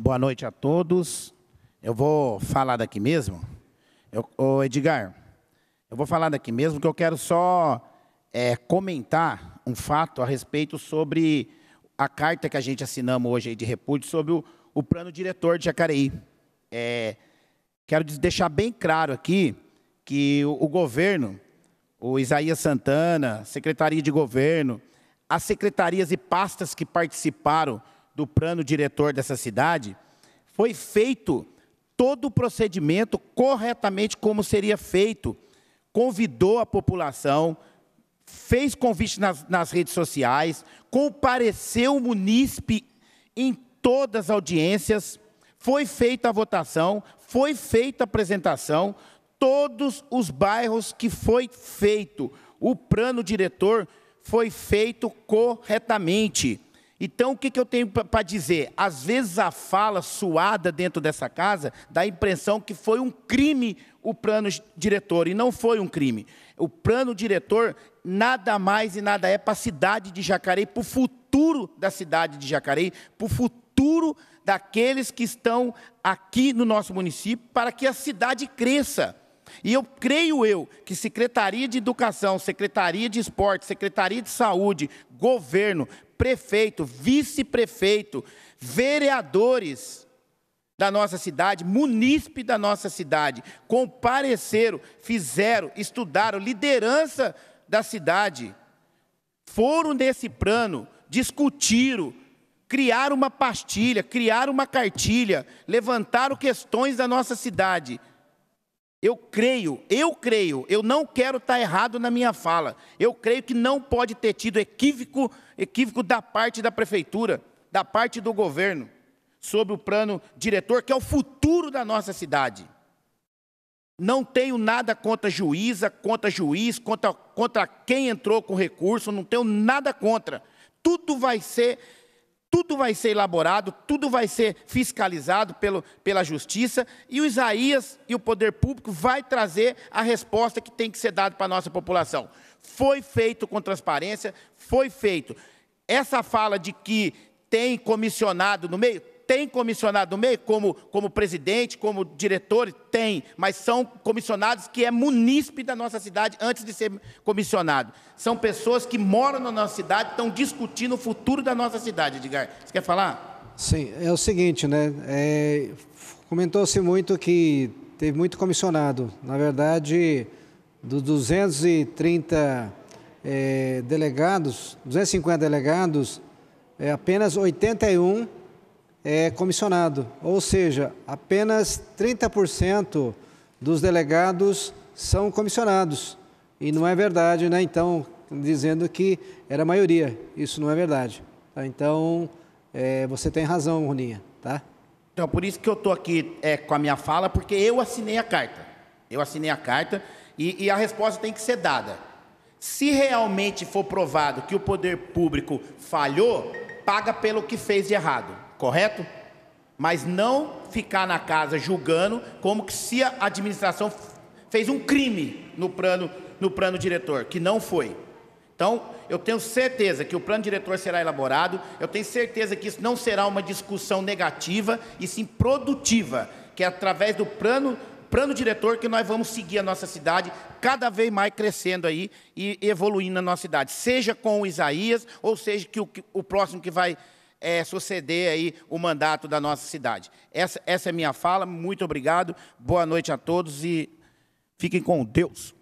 Boa noite a todos. Eu vou falar daqui mesmo. Eu, ô Edgar, eu vou falar daqui mesmo que eu quero só é, comentar um fato a respeito sobre a carta que a gente assinamos hoje de repúdio sobre o, o plano diretor de Jacareí. É, quero deixar bem claro aqui que o, o governo, o Isaías Santana, Secretaria de Governo, as secretarias e pastas que participaram do plano diretor dessa cidade, foi feito todo o procedimento corretamente como seria feito. Convidou a população, fez convite nas, nas redes sociais, compareceu o munícipe em todas as audiências, foi feita a votação, foi feita a apresentação, todos os bairros que foi feito o plano diretor foi feito corretamente. Então, o que, que eu tenho para dizer? Às vezes a fala suada dentro dessa casa dá a impressão que foi um crime o plano diretor, e não foi um crime. O plano diretor nada mais e nada é para a cidade de Jacareí, para o futuro da cidade de Jacareí, para o futuro daqueles que estão aqui no nosso município, para que a cidade cresça. E eu creio eu que Secretaria de Educação, Secretaria de Esporte, Secretaria de Saúde, governo, prefeito, vice-prefeito, vereadores da nossa cidade, munícipe da nossa cidade, compareceram, fizeram, estudaram, liderança da cidade, foram nesse plano, discutiram, criaram uma pastilha, criaram uma cartilha, levantaram questões da nossa cidade eu creio, eu creio, eu não quero estar tá errado na minha fala. Eu creio que não pode ter tido equívoco, equívoco da parte da prefeitura, da parte do governo, sobre o plano diretor, que é o futuro da nossa cidade. Não tenho nada contra juíza, contra juiz, contra, contra quem entrou com recurso, não tenho nada contra. Tudo vai ser tudo vai ser elaborado, tudo vai ser fiscalizado pelo, pela justiça, e o Isaías e o poder público vai trazer a resposta que tem que ser dada para a nossa população. Foi feito com transparência, foi feito. Essa fala de que tem comissionado no meio, tem comissionado do meio como, como presidente, como diretor? Tem, mas são comissionados que é munícipe da nossa cidade antes de ser comissionado. São pessoas que moram na nossa cidade, estão discutindo o futuro da nossa cidade, Edgar. Você quer falar? Sim, é o seguinte, né? É, Comentou-se muito que teve muito comissionado. Na verdade, dos 230 é, eh, delegados, 250 delegados, é, apenas 81 é comissionado, ou seja, apenas 30% dos delegados são comissionados. E não é verdade, né? Então, dizendo que era a maioria. Isso não é verdade. Tá? Então, é, você tem razão, Roninha, tá? Então, por isso que eu estou aqui é, com a minha fala, porque eu assinei a carta. Eu assinei a carta e, e a resposta tem que ser dada. Se realmente for provado que o poder público falhou, paga pelo que fez de errado correto? Mas não ficar na casa julgando como que se a administração fez um crime no plano, no plano diretor, que não foi. Então, eu tenho certeza que o plano diretor será elaborado, eu tenho certeza que isso não será uma discussão negativa, e sim produtiva, que é através do plano, plano diretor que nós vamos seguir a nossa cidade cada vez mais crescendo aí e evoluindo a nossa cidade, seja com o Isaías, ou seja, que o, que, o próximo que vai é, suceder aí o mandato da nossa cidade. Essa, essa é minha fala, muito obrigado, boa noite a todos e fiquem com Deus.